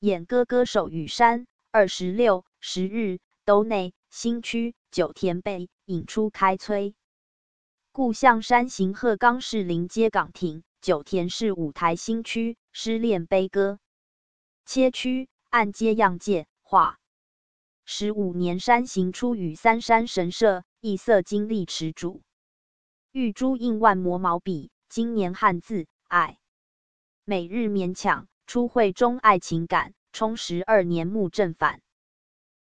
演歌歌手羽山二十六十日，都内新区九田贝引出开催。故乡山行鹤冈市临街岗亭九田市舞台新区失恋悲歌切区按揭样界画。十五年山行出与三山神社，异色经历持主玉珠印万磨毛笔。今年汉字矮，每日勉强。初会中，爱情感充十二年木正反。